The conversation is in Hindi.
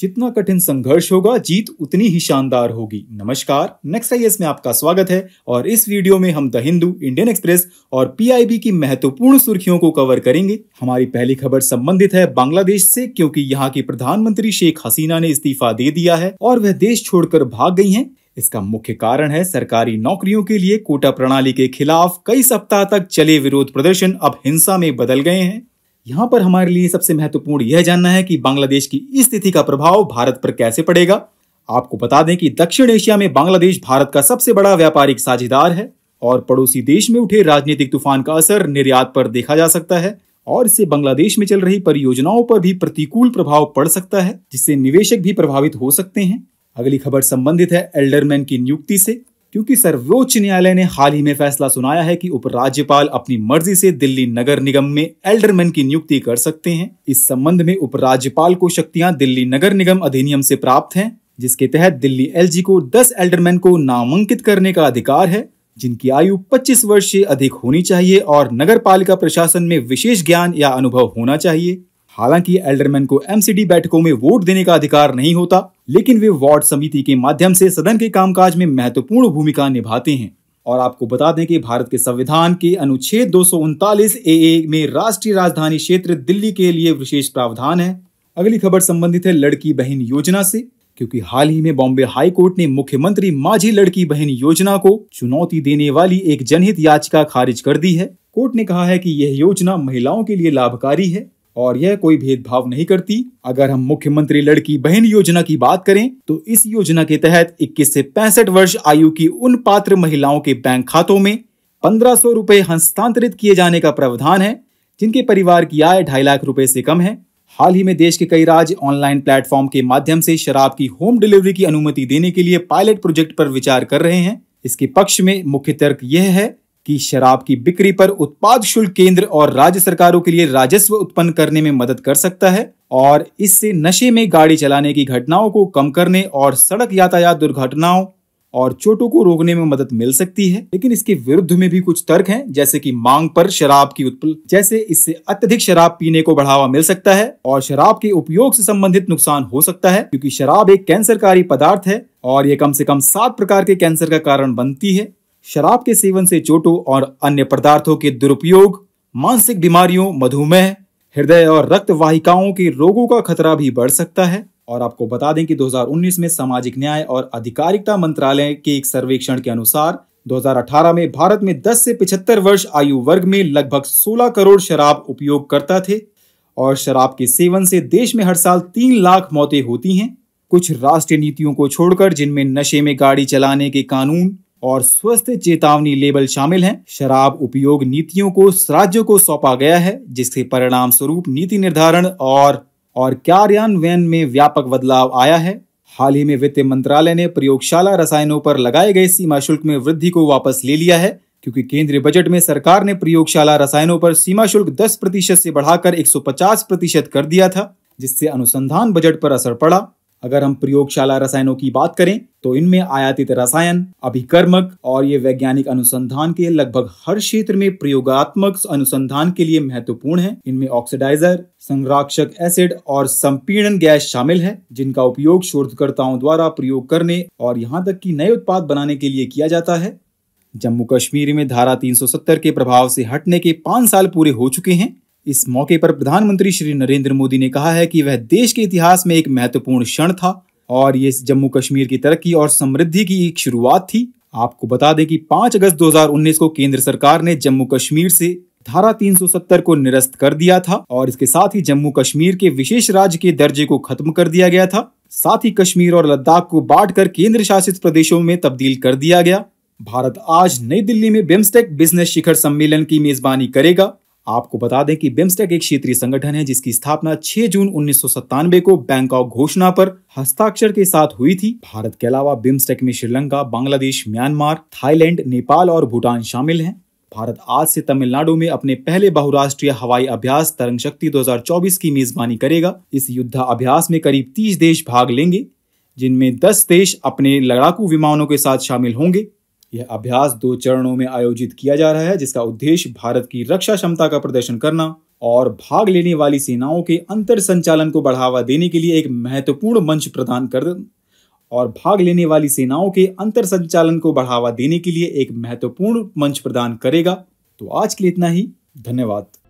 जितना कठिन संघर्ष होगा जीत उतनी ही शानदार होगी नमस्कार नेक्स्ट आई में आपका स्वागत है और इस वीडियो में हम द हिंदू इंडियन एक्सप्रेस और पीआईबी की महत्वपूर्ण सुर्खियों को कवर करेंगे हमारी पहली खबर संबंधित है बांग्लादेश से क्योंकि यहाँ की प्रधानमंत्री शेख हसीना ने इस्तीफा दे दिया है और वह देश छोड़कर भाग गई है इसका मुख्य कारण है सरकारी नौकरियों के लिए कोटा प्रणाली के खिलाफ कई सप्ताह तक चले विरोध प्रदर्शन अब हिंसा में बदल गए हैं यहाँ पर हमारे लिए सबसे महत्वपूर्ण यह जानना है कि बांग्लादेश की स्थिति का प्रभाव भारत पर कैसे पड़ेगा आपको बता दें कि दक्षिण एशिया में बांग्लादेश भारत का सबसे बड़ा व्यापारिक साझेदार है और पड़ोसी देश में उठे राजनीतिक तूफान का असर निर्यात पर देखा जा सकता है और इससे बांग्लादेश में चल रही परियोजनाओं पर भी प्रतिकूल प्रभाव पड़ सकता है जिससे निवेशक भी प्रभावित हो सकते हैं अगली खबर संबंधित है एल्डरमैन की नियुक्ति से क्योंकि सर्वोच्च न्यायालय ने हाल ही में फैसला सुनाया है कि उपराज्यपाल अपनी मर्जी से दिल्ली नगर निगम में एल्डरमैन की नियुक्ति कर सकते हैं इस संबंध में उपराज्यपाल को शक्तियां दिल्ली नगर निगम अधिनियम से प्राप्त हैं जिसके तहत दिल्ली एलजी को 10 एल्डरमैन को नामांकित करने का अधिकार है जिनकी आयु 25 वर्ष से अधिक होनी चाहिए और नगर पालिका प्रशासन में विशेष ज्ञान या अनुभव होना चाहिए हालांकि एल्डरमैन को एमसीडी बैठकों में वोट देने का अधिकार नहीं होता लेकिन वे वार्ड समिति के माध्यम से सदन के कामकाज में महत्वपूर्ण भूमिका निभाते हैं और आपको बता दें कि भारत के संविधान के अनुच्छेद दो ए में राष्ट्रीय राजधानी क्षेत्र दिल्ली के लिए विशेष प्रावधान है अगली खबर संबंधित है लड़की बहन योजना से क्योंकि हाल ही में बॉम्बे हाई कोर्ट ने मुख्यमंत्री माझी लड़की बहन योजना को चुनौती देने वाली एक जनहित याचिका खारिज कर दी है कोर्ट ने कहा है कि यह योजना महिलाओं के लिए लाभकारी है और यह कोई भेदभाव नहीं करती अगर हम मुख्यमंत्री लड़की बहन योजना की बात करें तो इस योजना के तहत 21 से पैंसठ वर्ष आयु की उन पात्र महिलाओं के बैंक खातों में पंद्रह सौ रुपए हस्तांतरित किए जाने का प्रावधान है जिनके परिवार की आय ढाई लाख रुपए से कम है हाल ही में देश के कई राज्य ऑनलाइन प्लेटफॉर्म के माध्यम से शराब की होम डिलीवरी की अनुमति देने के लिए पायलट प्रोजेक्ट पर विचार कर रहे हैं इसके पक्ष में मुख्य तर्क यह है कि शराब की बिक्री पर उत्पाद शुल्क केंद्र और राज्य सरकारों के लिए राजस्व उत्पन्न करने में मदद कर सकता है और इससे नशे में गाड़ी चलाने की घटनाओं को कम करने और सड़क यातायात दुर्घटनाओं और चोटों को रोकने में मदद मिल सकती है लेकिन इसके विरुद्ध में भी कुछ तर्क हैं जैसे कि मांग पर शराब की उत्पल जैसे इससे अत्यधिक शराब पीने को बढ़ावा मिल सकता है और शराब के उपयोग से संबंधित नुकसान हो सकता है क्योंकि शराब एक कैंसरकारी पदार्थ है और ये कम से कम सात प्रकार के कैंसर का कारण बनती है शराब के सेवन से चोटों और अन्य पदार्थों के दुरुपयोग मानसिक बीमारियों मधुमेह हृदय और रक्त वाहिकाओं के रोगों का खतरा भी बढ़ सकता है और आपको बता दें कि 2019 में सामाजिक न्याय और आधिकारिकता मंत्रालय के एक सर्वेक्षण के अनुसार 2018 में भारत में 10 से 75 वर्ष आयु वर्ग में लगभग 16 करोड़ शराब उपयोगकर्ता थे और शराब के सेवन से देश में हर साल तीन लाख मौतें होती हैं कुछ राष्ट्रीय नीतियों को छोड़कर जिनमें नशे में गाड़ी चलाने के कानून और स्वस्थ चेतावनी लेबल शामिल हैं शराब उपयोग नीतियों को राज्यों को सौंपा गया है जिसके परिणाम स्वरूप नीति निर्धारण और और कार्यान्वयन में व्यापक बदलाव आया है हाल ही में वित्त मंत्रालय ने प्रयोगशाला रसायनों पर लगाए गए सीमा शुल्क में वृद्धि को वापस ले लिया है क्योंकि केंद्रीय बजट में सरकार ने प्रयोगशाला रसायनों पर सीमा शुल्क 10 प्रतिशत से बढ़ाकर 150 प्रतिशत कर दिया था जिससे अनुसंधान बजट पर असर पड़ा अगर हम प्रयोगशाला रसायनों की बात करें तो इनमें आयातित रसायन अभिकर्मक और ये वैज्ञानिक अनुसंधान के लगभग हर क्षेत्र में प्रयोगात्मक अनुसंधान के लिए महत्वपूर्ण है इनमें ऑक्सीडाइजर संरक्षक एसिड और संपीड़न गैस शामिल है जिनका उपयोग शोधकर्ताओं द्वारा प्रयोग करने और यहाँ तक की नए उत्पाद बनाने के लिए किया जाता है जम्मू कश्मीर में धारा 370 के प्रभाव से हटने के पांच साल पूरे हो चुके हैं इस मौके पर प्रधानमंत्री श्री नरेंद्र मोदी ने कहा है कि वह देश के इतिहास में एक महत्वपूर्ण क्षण था और ये जम्मू कश्मीर की तरक्की और समृद्धि की एक शुरुआत थी आपको बता दें कि 5 अगस्त 2019 को केंद्र सरकार ने जम्मू कश्मीर से धारा 370 को निरस्त कर दिया था और इसके साथ ही जम्मू कश्मीर के विशेष राज्य के दर्जे को खत्म कर दिया गया था साथ ही कश्मीर और लद्दाख को कर केंद्र शासित प्रदेशों में तब्दील कर दिया गया भारत आज नई दिल्ली में बिम्स्टेक बिजनेस शिखर सम्मेलन की मेजबानी करेगा आपको बता दें कि बिम्स्टेक एक क्षेत्रीय संगठन है जिसकी स्थापना 6 जून उन्नीस को बैंकॉक घोषणा पर हस्ताक्षर के साथ हुई थी भारत के अलावा बिम्स्टेक में श्रीलंका बांग्लादेश म्यांमार थाईलैंड नेपाल और भूटान शामिल हैं भारत आज से तमिलनाडु में अपने पहले बहुराष्ट्रीय हवाई अभ्यास तरंग शक्ति 2024 की मेजबानी करेगा इस युद्ध अभ्यास में करीब 30 देश भाग लेंगे जिनमें 10 देश अपने लड़ाकू विमानों के साथ शामिल होंगे यह अभ्यास दो चरणों में आयोजित किया जा रहा है जिसका उद्देश्य भारत की रक्षा क्षमता का प्रदर्शन करना और भाग लेने वाली सेनाओं के अंतर संचालन को बढ़ावा देने के लिए एक महत्वपूर्ण मंच प्रदान कर और भाग लेने वाली सेनाओं के अंतर संचालन को बढ़ावा देने के लिए एक महत्वपूर्ण मंच प्रदान करेगा तो आज के लिए इतना ही धन्यवाद